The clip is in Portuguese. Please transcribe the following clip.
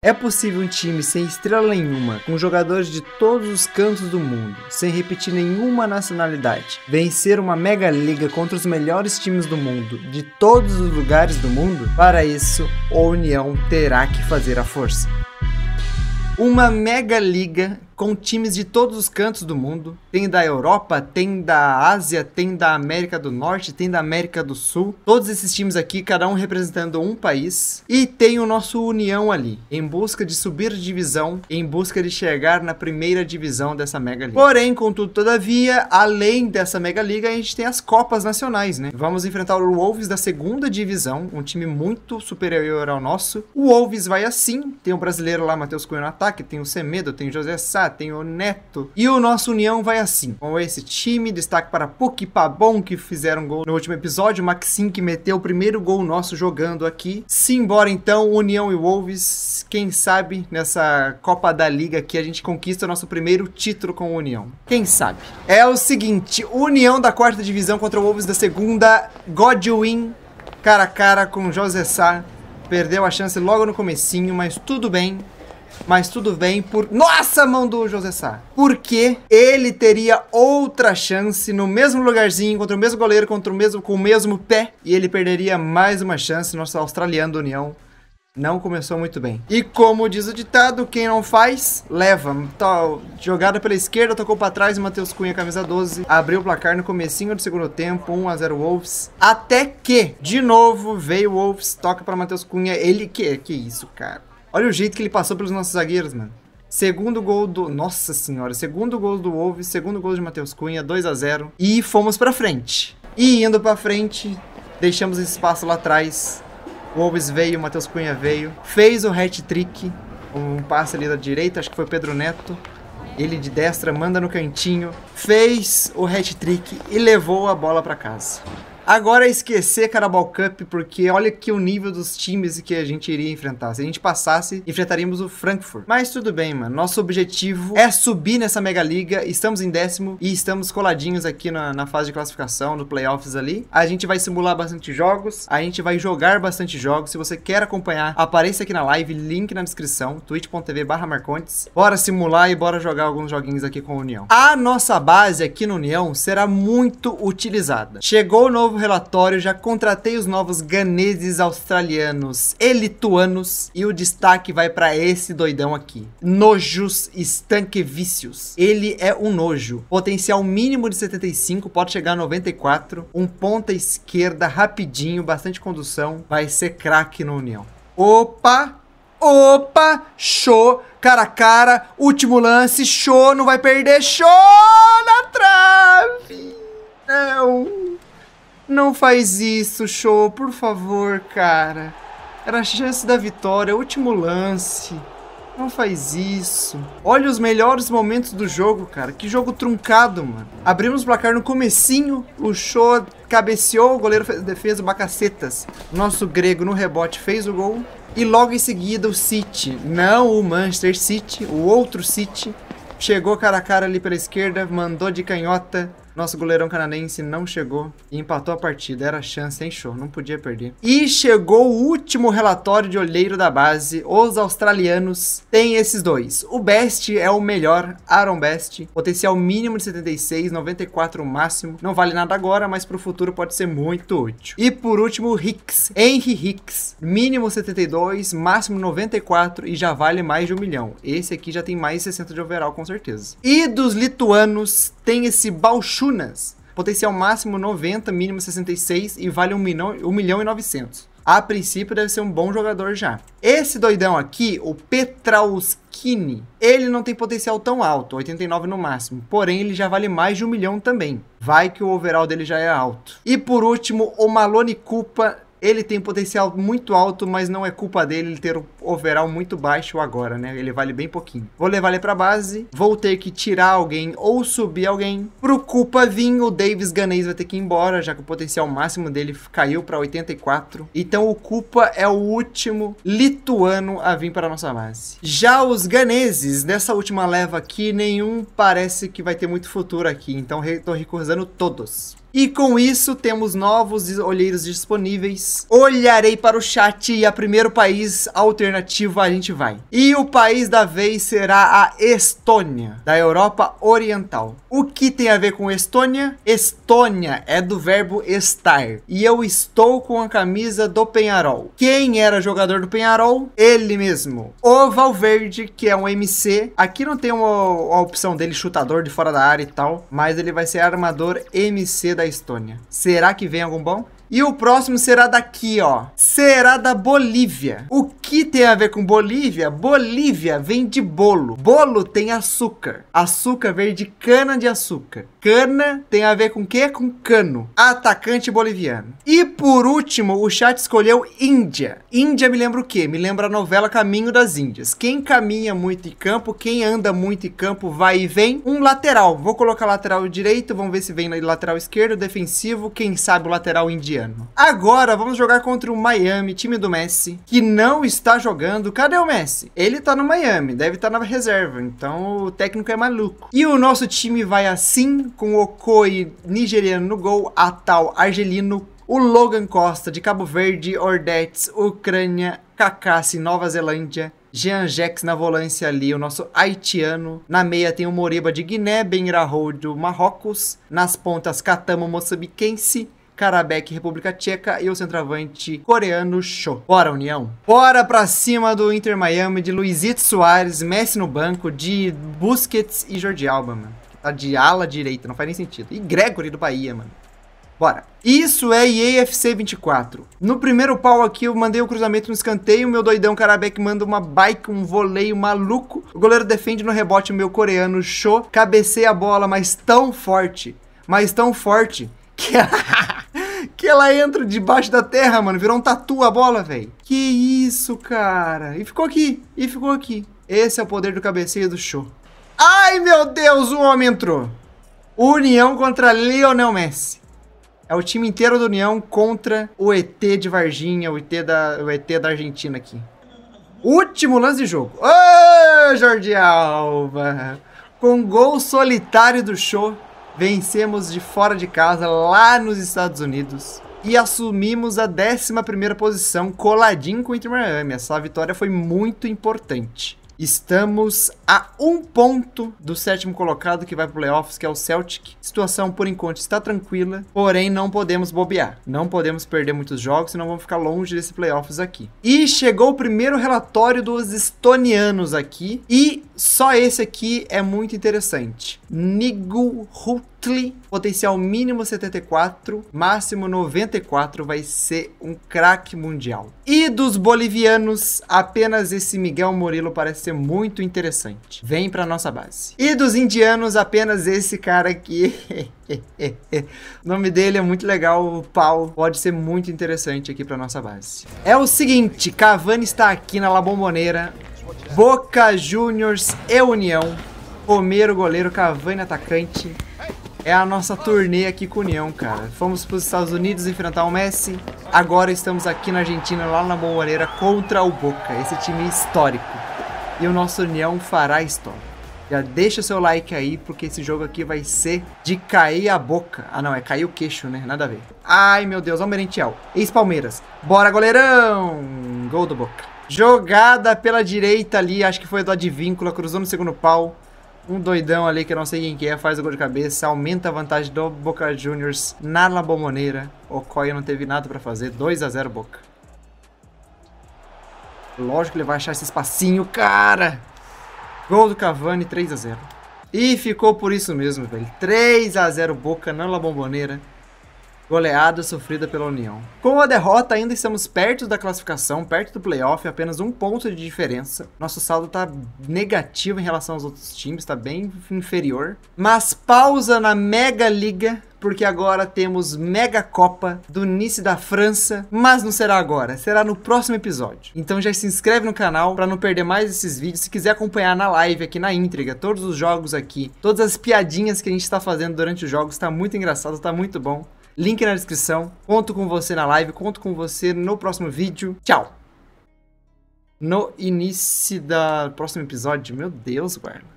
É possível um time sem estrela nenhuma, com jogadores de todos os cantos do mundo, sem repetir nenhuma nacionalidade, vencer uma mega liga contra os melhores times do mundo, de todos os lugares do mundo? Para isso, a União terá que fazer a força. Uma mega liga com times de todos os cantos do mundo. Tem da Europa, tem da Ásia, tem da América do Norte, tem da América do Sul. Todos esses times aqui, cada um representando um país. E tem o nosso União ali, em busca de subir divisão, em busca de chegar na primeira divisão dessa Mega Liga. Porém, contudo, todavia, além dessa Mega Liga, a gente tem as Copas Nacionais, né? Vamos enfrentar o Wolves da segunda divisão, um time muito superior ao nosso. O Wolves vai assim, tem o um brasileiro lá, Matheus Cunha no ataque, tem o Semedo, tem o José Sá, ah, tem o Neto. E o nosso União vai assim. Com esse time, destaque para Pukipabon e Pabon, que fizeram gol no último episódio. Maxim, que meteu o primeiro gol nosso jogando aqui. Simbora então, União e Wolves. Quem sabe nessa Copa da Liga que a gente conquista o nosso primeiro título com o União. Quem sabe? É o seguinte: União da quarta divisão contra o Wolves da segunda. Godwin cara a cara com José Sá. Perdeu a chance logo no comecinho, mas tudo bem mas tudo bem por... Nossa, mão do José Sá! Porque ele teria outra chance no mesmo lugarzinho, contra o mesmo goleiro, contra o mesmo, com o mesmo pé, e ele perderia mais uma chance, nosso australiano da União não começou muito bem. E como diz o ditado, quem não faz, leva. Tá, jogada pela esquerda, tocou para trás, o Matheus Cunha, camisa 12, abriu o placar no comecinho do segundo tempo, 1 a 0 Wolves. Até que, de novo, veio o Wolves, toca para Matheus Cunha, ele que que isso, cara? Olha o jeito que ele passou pelos nossos zagueiros, mano. Segundo gol do. Nossa senhora, segundo gol do Wolves, segundo gol de Matheus Cunha, 2 a 0 E fomos pra frente. E indo pra frente, deixamos espaço lá atrás. O Wolves veio, o Matheus Cunha veio. Fez o hat-trick. Um passe ali da direita, acho que foi Pedro Neto. Ele de destra manda no cantinho. Fez o hat-trick e levou a bola para casa. Agora é esquecer Carabao Cup, porque olha que o nível dos times que a gente iria enfrentar. Se a gente passasse, enfrentaríamos o Frankfurt. Mas tudo bem, mano. Nosso objetivo é subir nessa Mega Liga. Estamos em décimo e estamos coladinhos aqui na, na fase de classificação, no playoffs ali. A gente vai simular bastante jogos, a gente vai jogar bastante jogos. Se você quer acompanhar, apareça aqui na live, link na descrição, twitch.tv barra Marcontes. Bora simular e bora jogar alguns joguinhos aqui com a União. A nossa base aqui na União será muito utilizada. Chegou o novo relatório, já contratei os novos ganeses australianos e lituanos e o destaque vai para esse doidão aqui. Nojos Stankevicius. Ele é um nojo. Potencial mínimo de 75, pode chegar a 94. Um ponta esquerda, rapidinho, bastante condução. Vai ser craque no União. Opa! Opa! Show! Cara a cara, último lance, show! Não vai perder, show! Na trave! Não! Não faz isso, show, por favor, cara. Era a chance da vitória, último lance. Não faz isso. Olha os melhores momentos do jogo, cara. Que jogo truncado, mano. Abrimos o placar no comecinho, o show cabeceou, o goleiro fez defesa, bacacetas. Nosso grego no rebote fez o gol. E logo em seguida o City, não o Manchester City, o outro City, chegou cara a cara ali pela esquerda, mandou de canhota, nosso goleirão canadense não chegou e empatou a partida. Era chance, hein, show? Não podia perder. E chegou o último relatório de olheiro da base. Os australianos têm esses dois. O Best é o melhor, Aaron Best. Potencial mínimo de 76, 94 máximo. Não vale nada agora, mas pro futuro pode ser muito útil. E por último, o Hicks. Henry Hicks. Mínimo 72, máximo 94 e já vale mais de um milhão. Esse aqui já tem mais 60 de overall, com certeza. E dos lituanos, tem esse Balchu Tunas. Potencial máximo 90, mínimo 66 e vale 1 milhão, 1 milhão e 900. A princípio deve ser um bom jogador já. Esse doidão aqui, o Petrauskini, ele não tem potencial tão alto, 89 no máximo. Porém, ele já vale mais de um milhão também. Vai que o overall dele já é alto. E por último, o Malone Cupa ele tem um potencial muito alto, mas não é culpa dele ele ter o um overall muito baixo agora, né? Ele vale bem pouquinho. Vou levar ele pra base, vou ter que tirar alguém ou subir alguém. Pro culpa vir, o Davis Ganês vai ter que ir embora, já que o potencial máximo dele caiu pra 84. Então o culpa é o último lituano a vir para nossa base. Já os ganeses, nessa última leva aqui, nenhum parece que vai ter muito futuro aqui, então tô recusando todos. E com isso, temos novos olheiros disponíveis. Olharei para o chat e a primeiro país alternativo a gente vai. E o país da vez será a Estônia, da Europa Oriental. O que tem a ver com Estônia? Estônia é do verbo estar. E eu estou com a camisa do Penharol. Quem era jogador do Penharol? Ele mesmo. O Valverde, que é um MC. Aqui não tem uma, uma opção dele chutador de fora da área e tal, mas ele vai ser armador MC da Estônia. Será que vem algum bom? E o próximo será daqui, ó. Será da Bolívia. O que tem a ver com Bolívia? Bolívia vem de bolo. Bolo tem açúcar. Açúcar vem de cana de açúcar. Cana tem a ver com o quê? Com cano. Atacante boliviano. E por último, o chat escolheu Índia. Índia me lembra o quê? Me lembra a novela Caminho das Índias. Quem caminha muito em campo, quem anda muito em campo, vai e vem. Um lateral. Vou colocar lateral direito, vamos ver se vem na lateral esquerdo, defensivo, quem sabe o lateral indiano Agora vamos jogar contra o Miami, time do Messi, que não está jogando. Cadê o Messi? Ele tá no Miami, deve estar tá na reserva, então o técnico é maluco. E o nosso time vai assim, com o Okoi nigeriano no gol, Atal argelino, o Logan Costa de Cabo Verde, Ordets, Ucrânia, Kakassi, Nova Zelândia, Jean Jex na volância ali, o nosso haitiano. Na meia tem o Moreba de Guiné, Benrahou do Marrocos. Nas pontas, Catamo moçambiquense. Karabek, República Tcheca e o centroavante coreano Cho. Bora, União! Bora pra cima do Inter Miami de Luizito Soares, Messi no banco, de Busquets e Jordi Alba, mano. Tá de ala direita, não faz nem sentido. E Gregory do Bahia, mano. Bora. Isso é EAFC 24. No primeiro pau aqui, eu mandei o cruzamento no escanteio. Meu doidão Karabek manda uma bike, um voleio maluco. O goleiro defende no rebote meu coreano show. Cabeceia a bola, mas tão forte. Mas tão forte que. que ela entra debaixo da terra, mano. Virou um tatu a bola, velho. Que isso, cara. E ficou aqui. E ficou aqui. Esse é o poder do cabeceio do show. Ai, meu Deus, o homem entrou. União contra Lionel Messi. É o time inteiro do União contra o ET de Varginha, o ET da, o ET da Argentina aqui. Último lance de jogo. Ô, Jorge Alba! Com gol solitário do show vencemos de fora de casa lá nos Estados Unidos e assumimos a 11 primeira posição coladinho com o Inter Miami. Essa vitória foi muito importante. Estamos a um ponto do sétimo colocado que vai para playoffs, que é o Celtic. Situação por enquanto está tranquila, porém não podemos bobear. Não podemos perder muitos jogos, senão vamos ficar longe desse playoffs aqui. E chegou o primeiro relatório dos estonianos aqui, e só esse aqui é muito interessante. Nigel Hult potencial mínimo 74, máximo 94, vai ser um craque mundial. E dos bolivianos, apenas esse Miguel Murilo parece ser muito interessante. Vem pra nossa base. E dos indianos, apenas esse cara aqui. o nome dele é muito legal, o pau. Pode ser muito interessante aqui pra nossa base. É o seguinte, Cavani está aqui na La Bombonera. Boca Juniors e União. Romero, goleiro, Cavani, atacante é a nossa turnê aqui com o União, cara. Fomos para os Estados Unidos enfrentar o Messi. Agora estamos aqui na Argentina, lá na Bomboneira, contra o Boca. Esse time histórico. E o nosso União fará história. Já deixa seu like aí, porque esse jogo aqui vai ser de cair a boca. Ah, não, é cair o queixo, né? Nada a ver. Ai, meu Deus, olha o Merentiel. Ex-Palmeiras. Bora, goleirão! Gol do Boca. Jogada pela direita ali, acho que foi do Advíncula, cruzou no segundo pau um doidão ali que eu não sei quem que é, faz o gol de cabeça, aumenta a vantagem do Boca Juniors na La Bombonera. O Coia não teve nada pra fazer, 2 x 0 Boca. Lógico que ele vai achar esse espacinho, cara! Gol do Cavani, 3 x 0 E ficou por isso mesmo, velho. 3 x 0 Boca na La Bombonera goleada sofrida pela União. Com a derrota, ainda estamos perto da classificação, perto do playoff, apenas um ponto de diferença. Nosso saldo está negativo em relação aos outros times, está bem inferior. Mas pausa na Mega Liga porque agora temos Mega Copa do Nice da França, mas não será agora, será no próximo episódio. Então já se inscreve no canal para não perder mais esses vídeos. Se quiser acompanhar na live aqui na Intriga, todos os jogos aqui, todas as piadinhas que a gente está fazendo durante os jogos, está muito engraçado, está muito bom. Link na descrição. Conto com você na live, conto com você no próximo vídeo. Tchau! No início do próximo episódio, meu Deus, guarda.